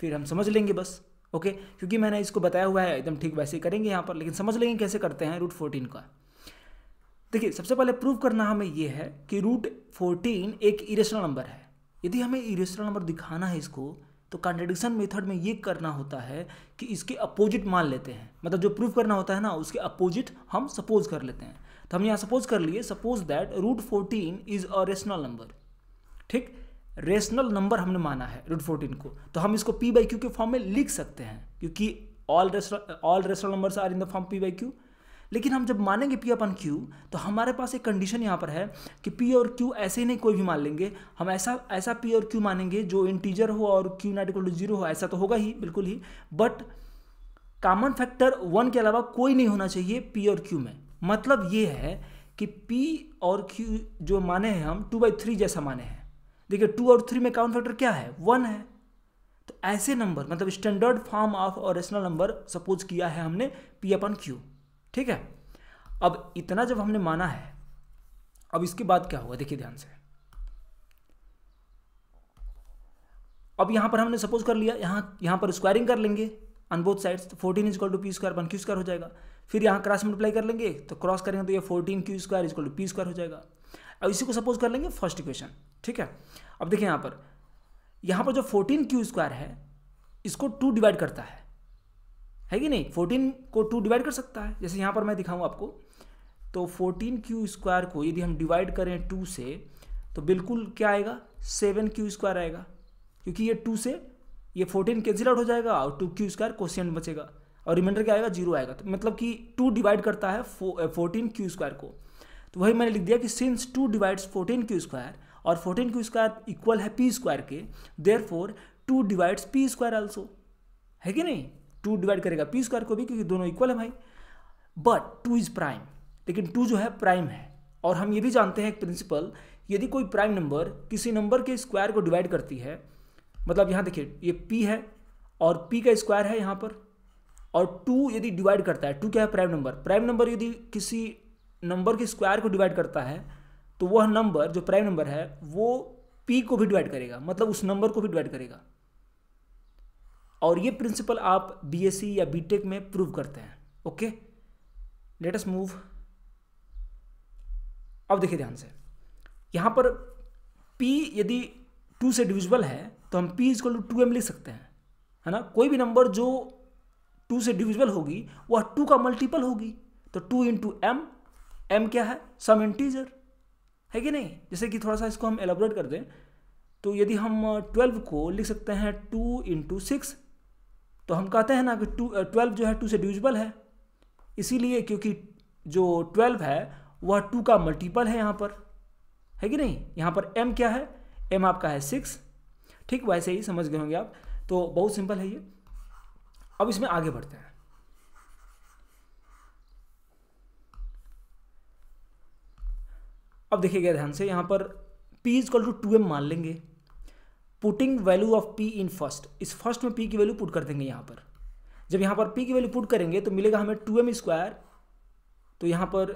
फिर हम समझ लेंगे बस ओके क्योंकि मैंने इसको बताया हुआ है एकदम ठीक वैसे ही करेंगे यहाँ पर लेकिन समझ लेंगे कैसे करते हैं रूट फोर्टीन का देखिए सबसे पहले प्रूव करना हमें यह है कि रूट फोर्टीन एक इरेशनल नंबर है यदि हमें इरेशनल नंबर दिखाना है इसको तो कॉन्ट्रडिक्शन मेथड में ये करना होता है कि इसके अपोजिट मान लेते हैं मतलब जो प्रूव करना होता है ना उसके अपोजिट हम सपोज कर लेते हैं तो हम यहाँ सपोज कर लिए suppose that root fourteen is a rational number ठीक रेशनल नंबर हमने माना है रूट फोर्टीन को तो हम इसको पी बाई क्यू के फॉर्म में लिख सकते हैं क्योंकि all rational all rational numbers are in the form p by q लेकिन हम जब मानेंगे पी अपन क्यू तो हमारे पास एक कंडीशन यहाँ पर है कि पी और क्यू ऐसे ही नहीं कोई भी मान लेंगे हम ऐसा ऐसा पी और क्यू मानेंगे जो इंटीजर हो और q not equal to zero हो ऐसा तो होगा ही बिल्कुल ही बट कॉमन फैक्टर वन के अलावा कोई नहीं होना चाहिए पी और क्यू में मतलब ये है कि पी और क्यू जो माने हैं हम टू बाई थ्री जैसा माने हैं देखिए टू और थ्री में कॉमन फैक्टर क्या है वन है तो ऐसे नंबर मतलब स्टैंडर्ड फॉर्म ऑफ और रेशनल नंबर सपोज किया है हमने पी अपन क्यू ठीक है अब इतना जब हमने माना है अब इसके बाद क्या होगा देखिए ध्यान से अब यहां पर हमने सपोज कर लिया यहां यहां पर स्क्वायरिंग कर लेंगे ऑन बोथ साइड्स तो fourteen equal to p square one q square हो जाएगा फिर यहां क्रॉस मल्टीप्लाई कर लेंगे तो क्रॉस करेंगे तो ये fourteen q square is equal to p square हो जाएगा अब इसी को सपोज कर लेंगे फर्स्ट इक्वेशन ठीक है अब देखिए यहां पर यहां पर जो फोर्टीन क्यू स्क्वायर है इसको टू डिवाइड करता है है कि नहीं फोर्टीन को टू डिवाइड कर सकता है जैसे यहाँ पर मैं दिखाऊँ आपको तो फोर्टीन क्यू स्क्वायर को यदि हम डिवाइड करें टू से तो बिल्कुल क्या आएगा सेवन क्यू स्क्वायर आएगा क्योंकि ये टू से ये फोर्टीन कैंसिल आउट हो जाएगा और टू क्यू स्क्वायर क्वेश्चन बचेगा और रिमाइंडर क्या आएगा जीरो आएगा तो मतलब कि टू डिवाइड करता है फोर्टीन क्यू स्क्वायर को तो वही मैंने लिख दिया कि since two divides fourteen q square और फोर्टीन क्यू स्क्वायर इक्वल है पी स्क्वायर के therefore two divides p square also है कि नहीं टू डिवाइड करेगा पी स्क्वायर को भी क्योंकि दोनों इक्वल है भाई बट टू इज़ प्राइम लेकिन टू जो है प्राइम है और हम ये भी जानते हैं एक प्रिंसिपल यदि कोई प्राइम नंबर किसी नंबर के स्क्वायर को डिवाइड करती है मतलब यहाँ देखिए ये पी है और पी का स्क्वायर है यहाँ पर और टू यदि डिवाइड करता है टू क्या है प्राइम नंबर प्राइम नंबर यदि किसी नंबर के स्क्वायर को डिवाइड करता है तो वह नंबर जो प्राइम नंबर है वो पी को भी डिवाइड करेगा मतलब उस नंबर को भी डिवाइड करेगा और ये प्रिंसिपल आप बीएससी e या बीटेक में प्रूव करते हैं ओके अस मूव अब देखिए ध्यान से यहां पर p यदि टू से डिविजिबल है तो हम p is two two m लिख सकते हैं है ना कोई भी नंबर जो टू से डिविजिबल होगी वह टू का मल्टीपल होगी तो टू इंटू एम एम क्या है सम इंटीजर है कि नहीं जैसे कि थोड़ा सा इसको हम एलोबोरेट कर दें तो यदि हम ट्वेल्व को लिख सकते हैं टू इंटू सिक्स तो हम कहते हैं ना कि टू ट्वेल्व uh, जो है टू से डिविजिबल है इसीलिए क्योंकि जो ट्वेल्व है वह टू का मल्टीपल है यहाँ पर है कि नहीं यहाँ पर एम क्या है एम आपका है सिक्स ठीक वैसे ही समझ गए होंगे आप तो बहुत सिंपल है ये अब इसमें आगे बढ़ते हैं अब देखिएगा ध्यान से यहाँ पर p equal to two m मान लेंगे putting value of p in first इस फर्स्ट में पी की वैल्यू पुट कर देंगे यहाँ पर जब यहाँ पर पी की वैल्यू पुट करेंगे तो मिलेगा हमें टू एम स्क्वायर तो यहाँ पर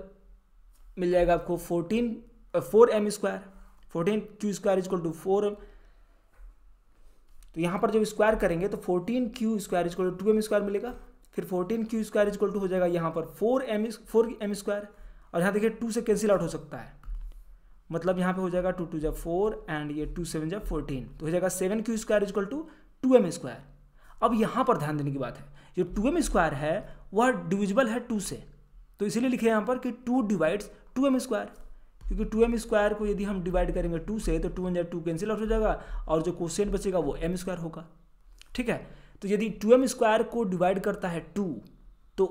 मिल जाएगा आपको fourteen four m square fourteen q square equal to four m तो यहाँ पर जब स्क्वायर करेंगे तो fourteen q square equal to two m square मिलेगा फिर fourteen q square equal to हो जाएगा यहाँ पर four m four m square और यहाँ देखिए टू से कैंसिल आउट हो सकता है मतलब यहाँ पे हो जाएगा टू टू जब फोर एंड ये टू सेवन जब फोर्टीन तो हो जाएगा seven q square is equal to two m square अब यहाँ पर ध्यान देने की बात है जो टू एम स्क्वायर है वह डिविजिबल है टू से तो इसीलिए लिखे यहाँ पर कि two divides two m square क्योंकि टू एम स्क्वायर को यदि हम डिवाइड करेंगे टू से तो टू वन जब टू कैंसिल आउट हो जाएगा और जो क्वेश्चन बचेगा वो एम स्क्वायर होगा ठीक है तो यदि टू एम स्क्वायर को डिवाइड करता है टू तो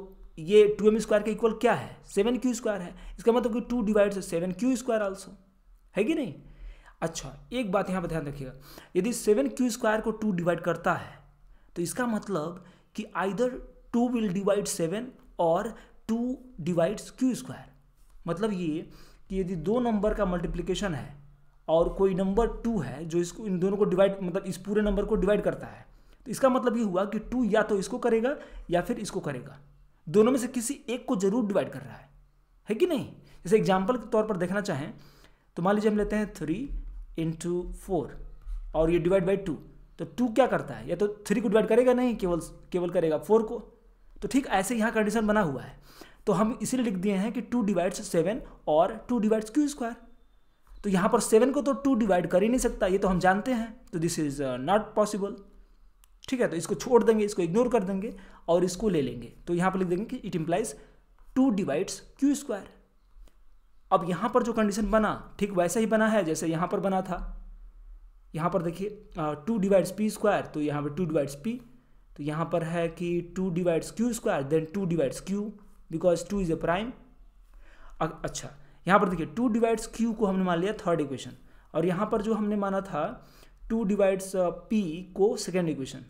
ये टू एम स्क्वायर का इक्वल क्या है सेवन क्यू स्क्वायर है इसका मतलब कि two divide seven q square also है कि नहीं अच्छा एक बात यहाँ पर ध्यान रखिएगा यदि सेवन क्यू स्क्वायर को टू डिवाइड करता है तो इसका मतलब कि either two will divide seven और टू डिवाइड्स क्यू स्क्वायर मतलब ये कि यदि दो नंबर का मल्टीप्लीकेशन है और कोई नंबर टू है जो इसको इन दोनों को डिवाइड मतलब इस पूरे नंबर को डिवाइड करता है तो इसका मतलब ये हुआ कि टू या तो इसको करेगा या फिर इसको करेगा दोनों में से किसी एक को जरूर डिवाइड कर रहा है है कि नहीं जैसे एग्जाम्पल के तौर पर देखना चाहें तो मान लीजिए हम लेते हैं थ्री इंटू फोर और ये डिवाइड बाई टू तो टू क्या करता है या तो थ्री को डिवाइड करेगा नहीं केवल केवल करेगा फोर को तो ठीक ऐसे यहाँ कंडीशन बना हुआ है तो हम इसीलिए लिख दिए हैं कि टू डिवाइड्स सेवन और टू डिवाइड्स क्यू स्क्वायर तो यहाँ पर सेवन को तो टू डिवाइड कर ही नहीं सकता ये तो हम जानते हैं तो दिस इज़ नॉट पॉसिबल ठीक है तो इसको छोड़ देंगे इसको इग्नोर कर देंगे और इसको ले लेंगे तो यहाँ पर लिख देंगे कि it implies two divides q square अब यहाँ पर जो कंडीशन बना ठीक वैसा ही बना है जैसे यहाँ पर बना था यहाँ पर देखिए टू डिवाइड्स पी स्क्वायर तो यहाँ पर टू डिवाइड्स पी तो यहाँ पर है कि two divides q square then two divides q because two is a prime अच्छा यहाँ पर देखिए टू डिवाइड्स क्यू को हमने मान लिया थर्ड इक्वेशन और यहाँ पर जो हमने माना था टू डिवाइड्स पी को सेकेंड इक्वेशन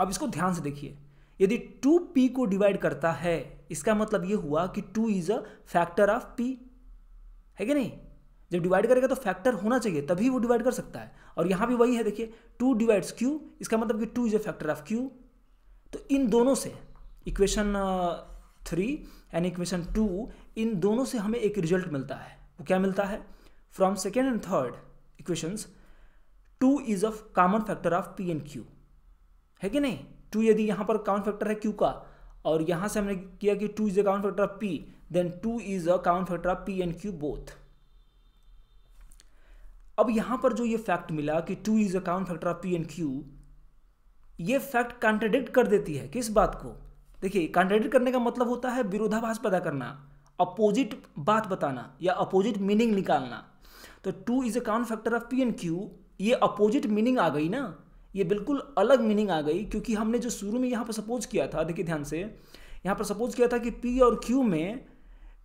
अब इसको ध्यान से देखिए यदि टू पी को डिवाइड करता है इसका मतलब ये हुआ कि two is a factor of p है कि नहीं जब डिवाइड करेगा तो फैक्टर होना चाहिए तभी वो डिवाइड कर सकता है और यहाँ भी वही है देखिए टू डिवाइड्स क्यू इसका मतलब कि two is a factor of q तो इन दोनों से equation three and equation two इन दोनों से हमें एक रिजल्ट मिलता है वो क्या मिलता है from second and third equations two is of common factor of p and q है कि नहीं टू यदि यहाँ पर कॉमन फैक्टर है क्यू का और यहाँ से हमने किया कि two is a common factor of p then two is a common factor of p and q both अब यहां पर जो ये फैक्ट मिला कि two is a common factor of p and q ये फैक्ट कॉन्ट्रडिक्ट कर देती है किस बात को देखिए कॉन्ट्रडिक्ट करने का मतलब होता है विरोधाभास पैदा करना अपोजिट बात बताना या अपोजिट मीनिंग निकालना तो two is a common factor of p and q ये अपोजिट मीनिंग आ गई ना ये बिल्कुल अलग मीनिंग आ गई क्योंकि हमने जो शुरू में यहां पर सपोज किया था देखिए ध्यान से यहां पर सपोज किया था कि पी और क्यू में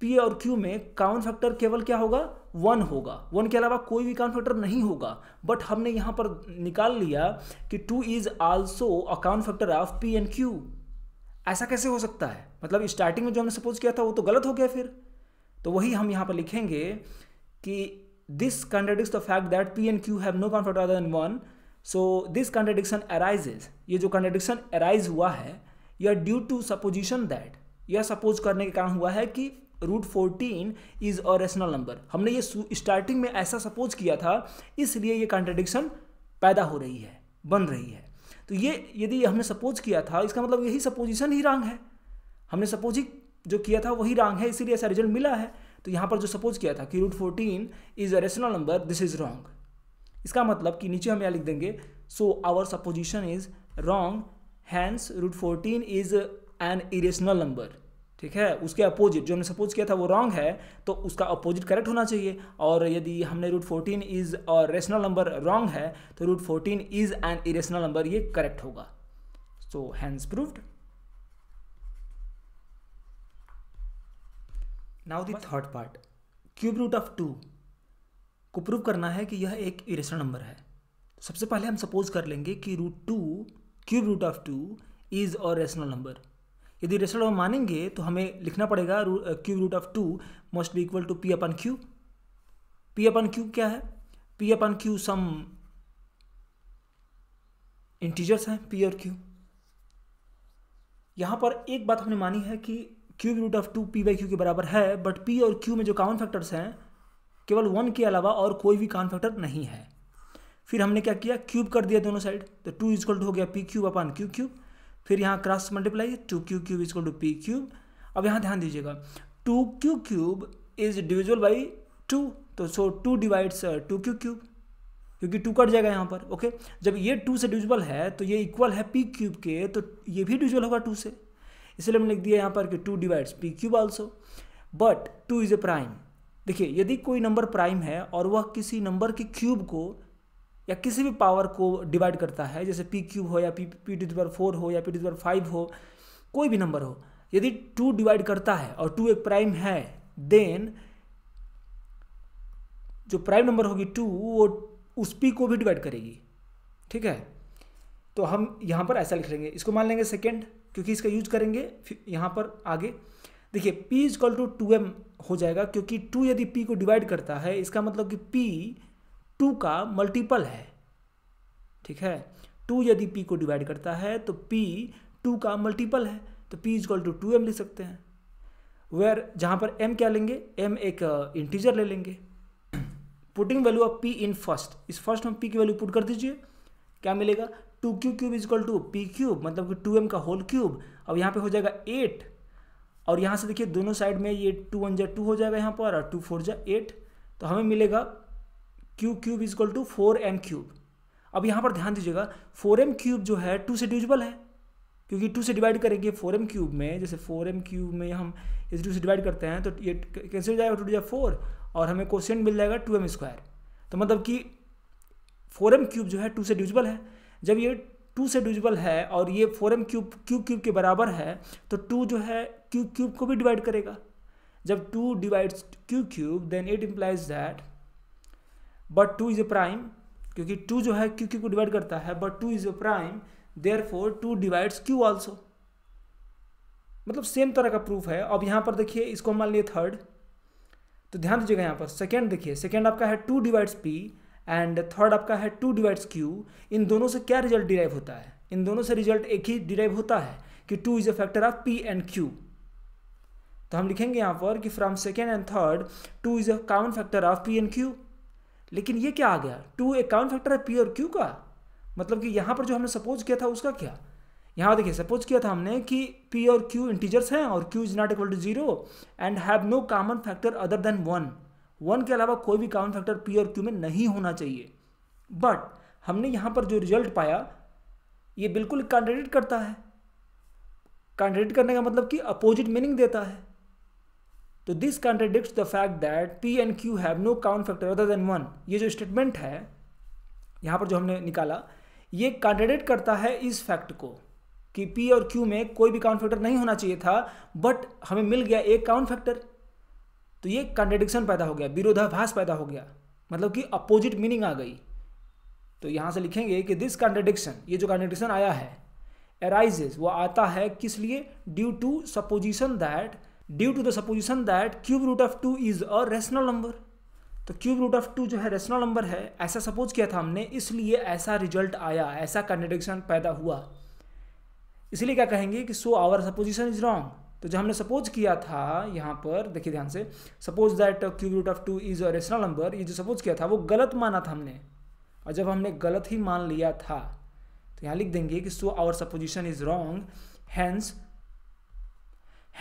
पी और क्यू में काउंट फैक्टर केवल क्या होगा वन होगा वन के अलावा कोई भी काउंट फैक्टर नहीं होगा बट हमने यहाँ पर निकाल लिया कि two is also a common factor of p and q ऐसा कैसे हो सकता है मतलब स्टार्टिंग में जो हमने सपोज किया था वो तो गलत हो गया फिर तो वही हम यहाँ पर लिखेंगे कि this contradicts the fact that p and q have no common factor other than one so this contradiction arises ये जो कंट्रेडिक्शन अराइज हुआ है यह ड्यू टू सपोजिशन दैट यह सपोज करने के कारण हुआ है कि root fourteen is a rational number हमने ये स्टार्टिंग में ऐसा सपोज किया था इसलिए ये कॉन्ट्रडिक्शन पैदा हो रही है बन रही है तो ये यदि हमने सपोज किया था इसका मतलब यही सपोजिशन ही रॉन्ग है हमने सपोज ही जो किया था वही रॉन्ग है इसीलिए ऐसा रिजल्ट मिला है तो यहाँ पर जो सपोज किया था कि root fourteen is a rational number this is wrong इसका मतलब कि नीचे हम यहाँ लिख देंगे so our supposition is wrong hence root fourteen is an irrational number ठीक है उसके अपोजिट जो हमने सपोज किया था वो रॉन्ग है तो उसका अपोजिट करेक्ट होना चाहिए और यदि हमने रूट फोर्टीन इज़ और रेशनल नंबर रॉन्ग है तो root fourteen is an irrational number ये करेक्ट होगा so hence proved now the third part cube root of two को प्रूव करना है कि यह एक इरेशनल नंबर है सबसे पहले हम सपोज कर लेंगे कि root two cube root of two is और रेशनल नंबर यदि रेशल हम मानेंगे तो हमें लिखना पड़ेगा q root of two must be equal to p upon q p upon q क्या है p upon q some integers हैं पी और क्यू यहाँ पर एक बात हमने मानी है कि cube root of two p by q के बराबर है बट पी और क्यू में जो कॉमन फैक्टर्स हैं केवल वन के अलावा और कोई भी कॉमन फैक्टर नहीं है फिर हमने क्या किया क्यूब कर दिया दोनों साइड तो टू इजक्वल टू हो गया p cube upon q cube फिर यहाँ cross multiply two q cube is two p cube अब यहाँ ध्यान दीजिएगा two q cube is divisible by two तो so two divides two q cube क्योंकि टू कट जाएगा यहाँ पर ओके जब ये टू से डिविजल है तो ये इक्वल है पी क्यूब के तो ये भी डिविजल होगा टू से इसलिए मैंने लिख दिया यहाँ पर कि two divides p cube also but two is a prime देखिए यदि कोई नंबर प्राइम है और वह किसी नंबर के क्यूब को या किसी भी पावर को डिवाइड करता है जैसे पी क्यूब हो या पी पी टू दीवार फोर हो या पी टू दीवार फाइव हो कोई भी नंबर हो यदि टू डिवाइड करता है और टू एक प्राइम है देन जो प्राइम नंबर होगी टू वो उस पी को भी डिवाइड करेगी ठीक है तो हम यहाँ पर ऐसा लिख लेंगे इसको मान लेंगे सेकेंड क्योंकि इसका यूज करेंगे यहाँ पर आगे देखिए p is equal to two m हो जाएगा क्योंकि टू यदि पी को डिवाइड करता है इसका मतलब कि पी टू का मल्टीपल है ठीक है टू यदि पी को डिवाइड करता है तो पी टू का मल्टीपल है तो p is two two m लिख सकते हैं वेयर जहाँ पर एम क्या लेंगे एम एक इंटीजर ले लेंगे putting value of p in first इस फर्स्ट में पी की वैल्यू पुट कर दीजिए क्या मिलेगा two q cube is equal to p cube मतलब कि टू एम का होल क्यूब अब यहाँ पे हो जाएगा एट और यहाँ से देखिए दोनों साइड में ये टू वन जै टू हो जाएगा यहाँ पर और टू फोर जै एट तो हमें मिलेगा q cube is equal to four m cube अब यहाँ पर ध्यान दीजिएगा फोर एम क्यूब जो है टू से डिविजिबल है क्योंकि टू से डिवाइड करेंगे फोर एम क्यूब में जैसे फोर एम क्यूब में हम इस टू से डिवाइड करते हैं तो ये कैंसिल हो जाएगा टू डिजा फोर और हमें क्वेश्चन मिल जाएगा टू एम स्क्वायर तो मतलब कि फोर एम क्यूब जो है टू से डिविजिबल है जब ये टू से डिविजिबल है और ये four m cube q cube के बराबर है तो टू जो है क्यू क्यूब को भी डिवाइड करेगा जब two divide q cube then it implies that but two is a prime क्योंकि टू जो है क्यू क्यू को डिवाइड करता है but two is a prime therefore two divides q also मतलब सेम तरह का प्रूफ है अब यहाँ पर देखिए इसको मान लिए थर्ड तो ध्यान दीजिएगा यहाँ पर सेकेंड देखिए सेकेंड आपका है two divides p and third आपका है टू डिवाइड्स क्यू इन दोनों से क्या रिजल्ट डिराइव होता है इन दोनों से रिजल्ट एक ही डिराइव होता है कि two is a factor of p and q तो हम लिखेंगे यहाँ पर कि from second and third two is a common factor of p and q लेकिन ये क्या आ गया टू एक काउंट फैक्टर है पी और क्यू का मतलब कि यहाँ पर जो हमने सपोज किया था उसका क्या यहाँ देखिए सपोज किया था हमने कि पी और क्यू इंटीजर्स हैं और q is not equal to zero and have no common factor other than one one के अलावा कोई भी कॉमन फैक्टर पी और क्यू में नहीं होना चाहिए बट हमने यहाँ पर जो रिजल्ट पाया ये बिल्कुल कॉन्ट्रेडिक्ट करता है कॉन्ट्रेडिक्ट करने का मतलब कि अपोजिट मीनिंग देता है तो this contradict the fact that p and q have no common factor other than one ये जो स्टेटमेंट है यहाँ पर जो हमने निकाला ये कॉन्ट्रेडिक्ट करता है इस फैक्ट को कि पी और क्यू में कोई भी काउंट फैक्टर नहीं होना चाहिए था बट हमें मिल गया एक काउंट फैक्टर तो ये कॉन्ट्रेडिक्शन पैदा हो गया विरोधाभास पैदा हो गया मतलब कि अपोजिट मीनिंग आ गई तो यहाँ से लिखेंगे कि दिस कॉन्ट्रेडिक्शन ये जो कॉन्ट्रेडिक्शन आया है एराइजेज वो आता है किस लिए due to supposition that due to the supposition that cube root of two is a rational number तो क्यूब रूट ऑफ टू जो है रेशनल नंबर है ऐसा सपोज किया था हमने इसलिए ऐसा रिजल्ट आया ऐसा कंट्रडिक्शन पैदा हुआ इसलिए क्या कहेंगे कि so our supposition is wrong तो जो हमने सपोज किया था यहाँ पर देखिए ध्यान से suppose that cube root of two is a rational number ये जो सपोज किया था वो गलत माना था हमने और जब हमने गलत ही मान लिया था तो यहाँ लिख देंगे कि so our supposition is wrong hence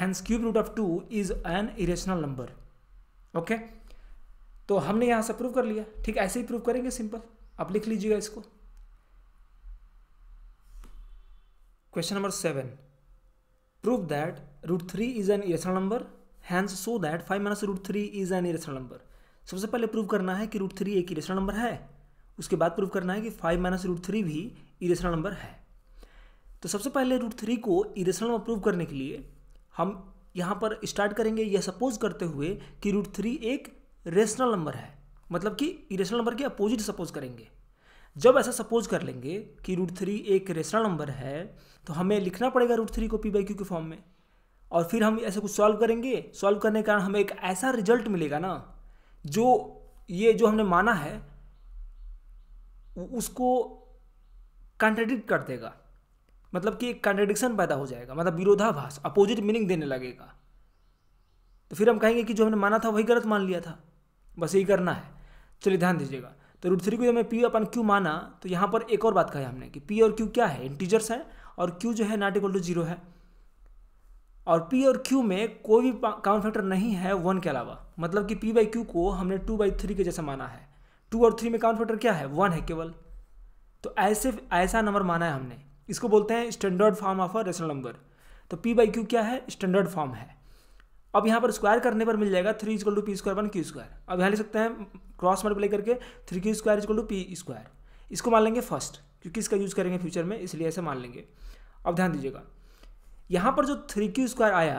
hence cube root of two is an irrational number okay तो हमने यहां से प्रूव कर लिया ठीक ऐसे ही प्रूव करेंगे सिंपल आप लिख लीजिएगा इसको question number seven prove that root three is an irrational number hence so that five minus root three is an irrational number सबसे पहले प्रूव करना है कि रूट थ्री एक इरेशनल नंबर है उसके बाद प्रूव करना है कि फाइव माइनस रूट थ्री भी इरेशनल नंबर है तो सबसे पहले रूट थ्री को इरेशनल नंबर प्रूव करने के लिए हम यहाँ पर स्टार्ट करेंगे यह सपोज करते हुए कि रूट थ्री एक रेशनल नंबर है मतलब कि इरेशनल नंबर के अपोजिट सपोज करेंगे जब ऐसा सपोज कर लेंगे कि रूट थ्री एक रेशनल नंबर है तो हमें लिखना पड़ेगा रूट थ्री को पी बाई क्यू के फॉर्म में और फिर हम ऐसे कुछ सॉल्व करेंगे सॉल्व करने के कारण हमें एक ऐसा रिजल्ट मिलेगा ना जो ये जो हमने माना है उसको कंट्रेडिक्ट कर देगा मतलब कि एक कॉन्ट्रडिक्शन पैदा हो जाएगा मतलब विरोधाभास अपोजिट मीनिंग देने लगेगा तो फिर हम कहेंगे कि जो हमने माना था वही गलत मान लिया था बस यही करना है चलिए ध्यान दीजिएगा तो रूट थ्री को जब हमें पी अपन क्यू माना तो यहाँ पर एक और बात कही हमने कि पी और क्यू क्या है इंटीजर्स हैं और क्यू जो है नॉट इक्वल टू जीरो है और पी और क्यू में कोई भी काउंट फैक्टर नहीं है वन के अलावा मतलब कि पी बाई क्यू को हमने टू बाई थ्री के जैसा माना है टू और थ्री में काउंट फैक्टर क्या है वन है केवल तो ऐसे ऐसा नंबर माना है हमने इसको बोलते हैं standard form of a rational number तो पी बाई क्यू क्या है स्टैंडर्ड फॉर्म है अब यहाँ पर स्क्वायर करने पर मिल जाएगा three is equal to p square one q square अब यहाँ लिख सकते हैं क्रॉस मल्टीप्लाई करके three q square is equal to p square इसको मान लेंगे फर्स्ट क्योंकि इसका यूज़ करेंगे फ्यूचर में इसलिए ऐसे मान लेंगे अब ध्यान दीजिएगा यहाँ पर जो थ्री क्यू स्क्वायर आया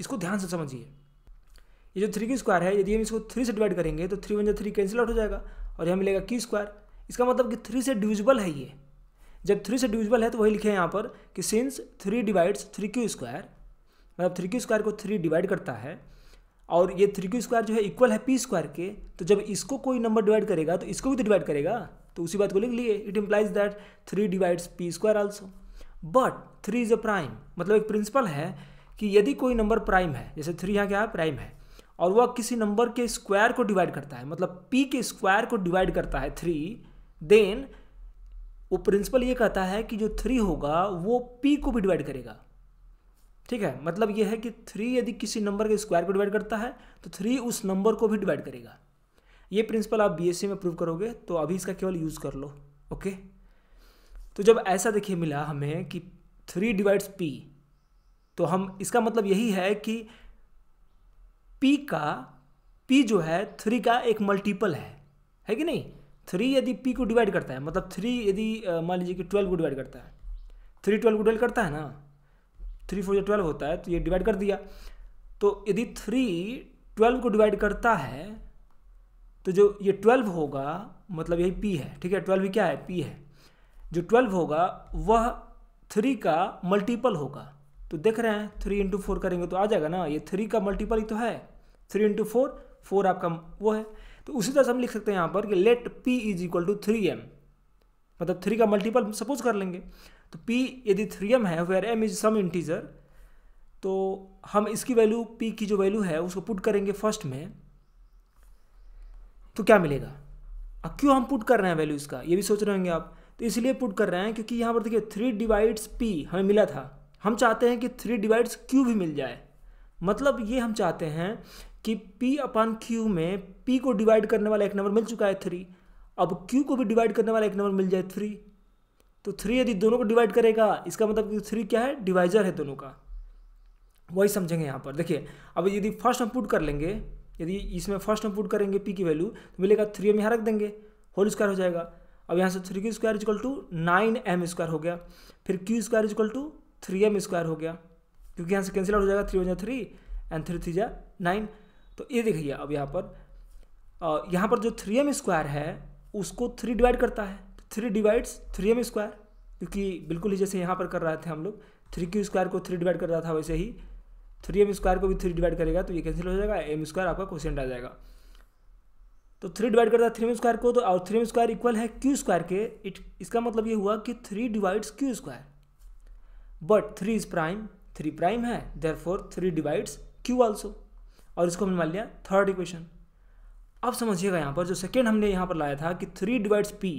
इसको ध्यान से समझिए ये जो थ्री क्यू स्क्वायर है यदि हम इसको थ्री से डिवाइड करेंगे तो थ्री वन जो थ्री कैंसिल आउट हो जाएगा और यहाँ मिलेगा क्यू स्क्वायर इसका मतलब कि थ्री से डिविजिबल है ये जब थ्री से डिविजिबल है तो वही लिखे हैं यहाँ पर कि since three divides three q square मतलब थ्री क्यू स्क्वायर को थ्री डिवाइड करता है और ये थ्री क्यू स्क्वायर जो है इक्वल है पी स्क्वायर के तो जब इसको कोई नंबर डिवाइड करेगा तो इसको भी तो डिवाइड करेगा तो उसी बात को लिख लिए it implies that three divides p square also but three is a prime मतलब एक प्रिंसिपल है कि यदि कोई नंबर प्राइम है जैसे थ्री यहाँ क्या है प्राइम है और वह किसी नंबर के स्क्वायर को डिवाइड करता है मतलब पी के स्क्वायर को डिवाइड करता है थ्री देन वो प्रिंसिपल ये कहता है कि जो थ्री होगा वो पी को भी डिवाइड करेगा ठीक है मतलब ये है कि थ्री यदि किसी नंबर के स्क्वायर को डिवाइड करता है तो थ्री उस नंबर को भी डिवाइड करेगा ये प्रिंसिपल आप बी में प्रूव करोगे तो अभी इसका केवल यूज़ कर लो ओके तो जब ऐसा देखिए मिला हमें कि थ्री डिवाइड्स पी तो हम इसका मतलब यही है कि पी का पी जो है थ्री का एक मल्टीपल है है कि नहीं थ्री यदि पी को डिवाइड करता है मतलब थ्री यदि मान लीजिए कि ट्वेल्व को डिवाइड करता है थ्री ट्वेल्व को डिवाइड करता है ना थ्री फोर जो ट्वेल्व होता है तो ये डिवाइड कर दिया तो यदि थ्री ट्वेल्व को डिवाइड करता है तो जो ये ट्वेल्व होगा मतलब यही पी है ठीक है ट्वेल्व भी क्या है पी है जो ट्वेल्व होगा वह थ्री का मल्टीपल होगा तो देख रहे हैं थ्री इंटू फोर करेंगे तो आ जाएगा ना ये थ्री का मल्टीपल ही तो है थ्री इंटू फोर फोर आपका वो है तो उसी तरह से हम लिख सकते हैं यहाँ पर कि let p is equal to three m मतलब थ्री का मल्टीपल सपोज कर लेंगे तो पी यदि थ्री एम है where m is some integer तो हम इसकी वैल्यू पी की जो वैल्यू है उसको पुट करेंगे फर्स्ट में तो क्या मिलेगा अब क्यों हम पुट कर रहे हैं वैल्यू इसका ये भी सोच रहे होंगे आप तो इसलिए पुट कर रहे हैं क्योंकि यहाँ पर देखिए थ्री डिवाइड्स पी हमें मिला था हम चाहते हैं कि थ्री डिवाइड्स Q भी मिल जाए मतलब ये हम चाहते हैं कि P अपन Q में P को डिवाइड करने वाला एक नंबर मिल चुका है थ्री अब Q को भी डिवाइड करने वाला एक नंबर मिल जाए थ्री तो थ्री यदि दोनों को डिवाइड करेगा इसका मतलब कि थ्री क्या है डिवाइजर है दोनों का वही समझेंगे यहाँ पर देखिए अब यदि फर्स्ट हम पुट कर लेंगे यदि इसमें फर्स्ट हम पुट करेंगे पी की वैल्यू तो मिलेगा थ्री एम यहाँ रख देंगे होल स्क्वायर हो जाएगा अब यहाँ से three q square is equal to nine m square हो गया फिर q square is equal to three m square हो गया क्योंकि यहाँ से कैंसिल आउट हो जाएगा थ्री वन जा थ्री एंड थ्री थ्री जा नाइन तो ये देखिए अब यहाँ पर यहाँ पर जो थ्री एम स्क्वायर है उसको थ्री डिवाइड करता है three divides three m square क्योंकि बिल्कुल ही जैसे यहाँ पर कर रहे थे हम लोग थ्री क्यू स्क्वायर को थ्री डिवाइड कर रहा था वैसे ही थ्री एम स्क्वायर को भी थ्री डिवाइड करेगा तो ये कैंसिल हो जाएगा एम स्क्वायर आपका क्वेश्चन आ जाएगा तो थ्री डिवाइड करता है थ्री एम स्क्वायर को तो और थ्री एम स्क्वायर इक्वल है क्यू स्क्वायर के इट इसका मतलब ये हुआ कि three divides q square but three is prime three prime है therefore three divides q also और इसको हमने मान लिया थर्ड इक्वेशन अब समझिएगा यहाँ पर जो सेकेंड हमने यहाँ पर लाया था कि थ्री डिवाइड्स पी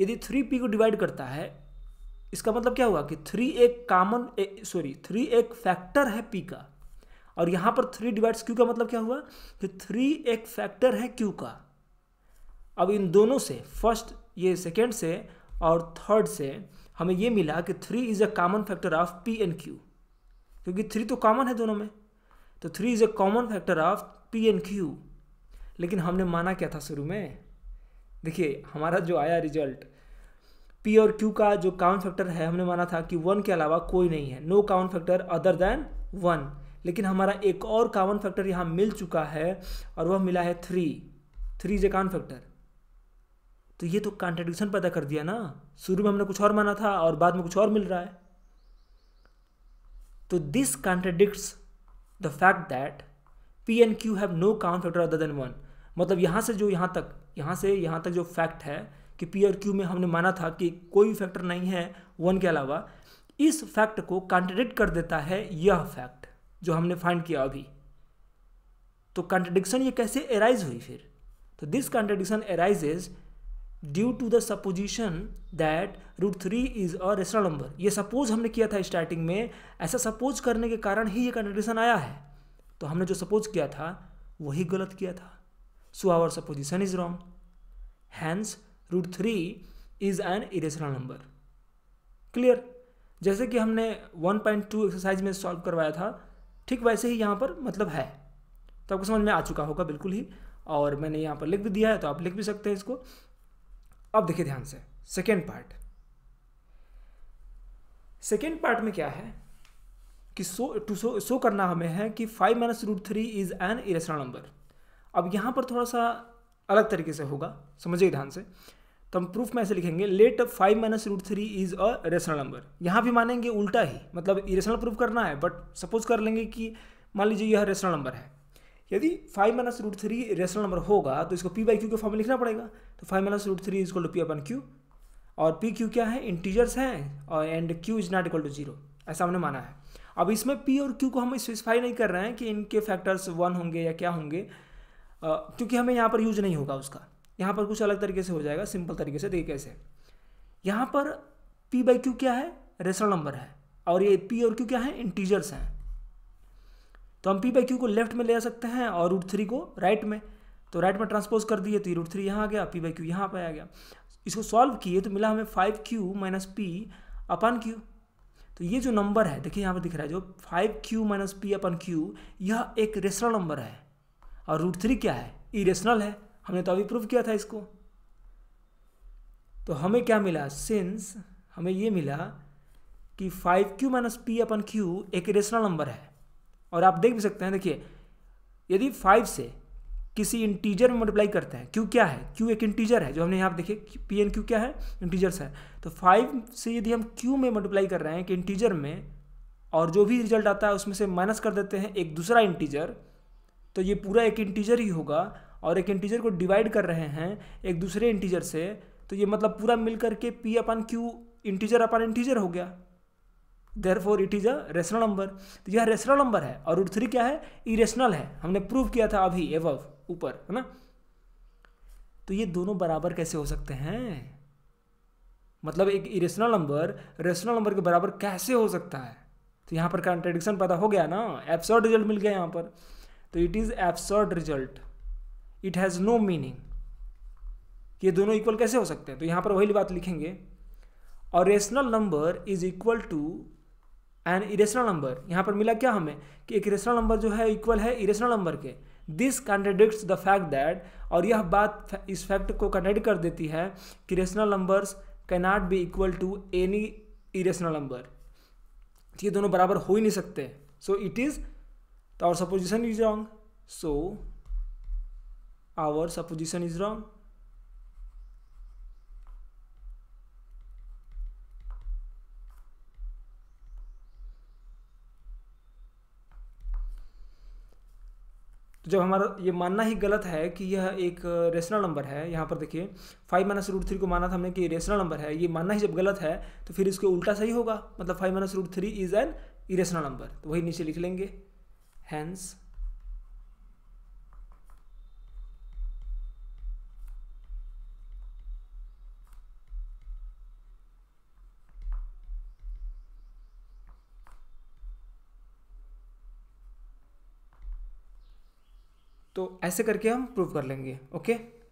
यदि थ्री पी को डिवाइड करता है इसका मतलब क्या हुआ कि थ्री एक कामन सॉरी थ्री एक फैक्टर है पी का और यहाँ पर थ्री डिवाइड्स क्यू का मतलब क्या हुआ कि थ्री एक फैक्टर है क्यू का अब इन दोनों से फर्स्ट ये सेकेंड से और थर्ड से हमें ये मिला कि three is a common factor of p and q क्योंकि थ्री तो कॉमन है दोनों में तो three is a common factor of p and q लेकिन हमने माना क्या था शुरू में देखिए हमारा जो आया रिजल्ट पी और क्यू का जो काउंट फैक्टर है हमने माना था कि वन के अलावा कोई नहीं है no common factor other than one लेकिन हमारा एक और काउंट फैक्टर यहाँ मिल चुका है और वह मिला है three three is a common factor तो ये तो कॉन्ट्रडिक्शन पैदा कर दिया ना शुरू में हमने कुछ और माना था और बाद में कुछ और मिल रहा है तो this contradicts the fact that p and q have no common factor other than one मतलब यहाँ से जो यहाँ तक यहाँ से यहाँ तक जो फैक्ट है कि पी और क्यू में हमने माना था कि कोई भी फैक्टर नहीं है वन के अलावा इस फैक्ट को कॉन्ट्रडिक्ट कर देता है यह फैक्ट जो हमने फाइंड किया अभी तो कॉन्ट्रडिक्शन ये कैसे एराइज हुई फिर तो this contradiction arises due to the supposition that root three is a rational number ये सपोज हमने किया था स्टार्टिंग में ऐसा सपोज करने के कारण ही ये कंडीशन आया है तो हमने जो सपोज किया था वही गलत किया था so our supposition is wrong hence root three is an irrational number clear जैसे कि हमने 1.2 एक्सरसाइज में सॉल्व करवाया था ठीक वैसे ही यहाँ पर मतलब है तो आपको समझ में आ चुका होगा बिल्कुल ही और मैंने यहाँ पर लिख भी दिया है तो आप लिख भी सकते हैं इसको अब देखिए ध्यान से सेकेंड पार्ट सेकेंड पार्ट में क्या है कि सो टू सो सो करना हमें है कि five minus root three is an irrational number अब यहाँ पर थोड़ा सा अलग तरीके से होगा समझिए ध्यान से तो हम प्रूफ में ऐसे लिखेंगे let five minus root three is a rational number यहाँ भी मानेंगे उल्टा ही मतलब इरेशनल प्रूफ करना है बट सपोज कर लेंगे कि मान लीजिए यह रेशनल नंबर है यदि five minus root three rational number होगा तो इसको पी बाई क्यू के फॉर्म में लिखना पड़ेगा तो five minus root three is equal to p upon q और पी क्यू क्या है इंटीजर्स हैं और and q is not equal to zero ऐसा हमने माना है अब इसमें पी और क्यू को हम स्पेसिफाई नहीं कर रहे हैं कि इनके फैक्टर्स वन होंगे या क्या होंगे क्योंकि हमें यहाँ पर यूज नहीं होगा उसका यहाँ पर कुछ अलग तरीके से हो जाएगा सिंपल तरीके से देखिए कैसे यहाँ पर पी बाई क्यू क्या है रेशनल नंबर है और ये पी और क्यू क्या है इंटीजर्स हैं तो हम पी बाई क्यू को लेफ्ट में ले जा सकते हैं और रूट थ्री को राइट में तो राइट में ट्रांसपोज कर दिए तो ये रूट थ्री यहाँ आ गया पी बाई क्यू यहाँ पर आ गया इसको सॉल्व किए तो मिला हमें five q minus p upon q तो ये जो नंबर है देखिए यहाँ पर दिख रहा है जो five q minus p upon q यह एक रेशनल नंबर है और रूट थ्री क्या है इरेशनल है हमने तो अभी प्रूव किया था इसको तो हमें क्या मिला सिंस हमें ये मिला कि five q minus p upon q एक रेशनल नंबर है और आप देख भी सकते हैं देखिए यदि फाइव से किसी इंटीजर में मल्टीप्लाई करते हैं क्यू क्या है क्यू एक इंटीजर है जो हमने यहाँ पे देखिए पी एन क्यू क्या है इंटीजर्स है तो फाइव से यदि हम क्यू में मल्टीप्लाई कर रहे हैं एक इंटीजर में और जो भी रिजल्ट आता है उसमें से माइनस कर देते हैं एक दूसरा इंटीजर तो ये पूरा एक इंटीजर ही होगा और एक इंटीजर को डिवाइड कर रहे हैं एक दूसरे इंटीजर से तो ये मतलब पूरा मिल करके p upon q integer upon integer हो गया therefore it is a rational number तो यह रेशनल नंबर है और रूट थ्री क्या है इरेशनल है हमने प्रूव किया था अभी एव ऊपर है ना तो ये दोनों बराबर कैसे हो सकते हैं मतलब एक इरेशनल नंबर रेशनल नंबर के बराबर कैसे हो सकता है तो यहाँ पर कॉन्ट्रेडिक्शन पता हो गया ना एब्सर्ड रिजल्ट मिल गया यहाँ पर तो it is absurd result it has no meaning ये दोनों इक्वल कैसे हो सकते हैं तो यहाँ पर वही बात लिखेंगे और rational number is equal to and irrational number यहाँ पर मिला क्या हमें कि एक इरेशनल नंबर जो है इक्वल है इरेशनल नंबर के this contradict the fact that और यह बात इस फैक्ट को कन्टेड कर देती है कि rational numbers cannot be equal to any irrational number ये दोनों बराबर हो ही नहीं सकते so it is our supposition is wrong so our supposition is wrong जब हमारा ये मानना ही गलत है कि यह एक रेशनल नंबर है यहाँ पर देखिए फाइव माइनस रूट थ्री को माना था हमने कि रेशनल नंबर है ये मानना ही जब गलत है तो फिर इसके उल्टा सही होगा मतलब five minus root three is an irrational number तो वही नीचे लिख लेंगे हैंस तो ऐसे करके हम प्रूव कर लेंगे ओके